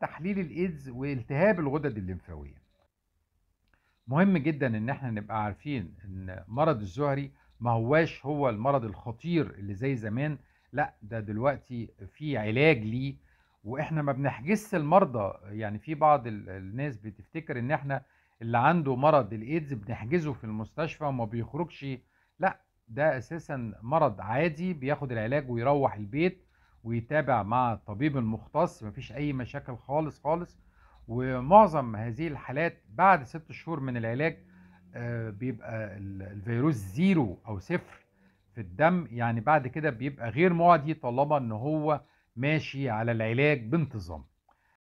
تحليل الايدز والتهاب الغدد الليمفاويه مهم جدا ان احنا نبقى عارفين ان مرض الزهري ما هواش هو المرض الخطير اللي زي زمان لا ده دلوقتي في علاج ليه واحنا ما بنحجزش المرضى يعني في بعض الناس بتفتكر ان احنا اللي عنده مرض الايدز بنحجزه في المستشفى وما بيخرجش لا ده اساسا مرض عادي بياخد العلاج ويروح البيت ويتابع مع الطبيب المختص مفيش اي مشاكل خالص خالص ومعظم هذه الحالات بعد ست شهور من العلاج آه، بيبقى الفيروس زيرو او صفر في الدم يعني بعد كده بيبقى غير معدي طالما ان هو ماشي على العلاج بانتظام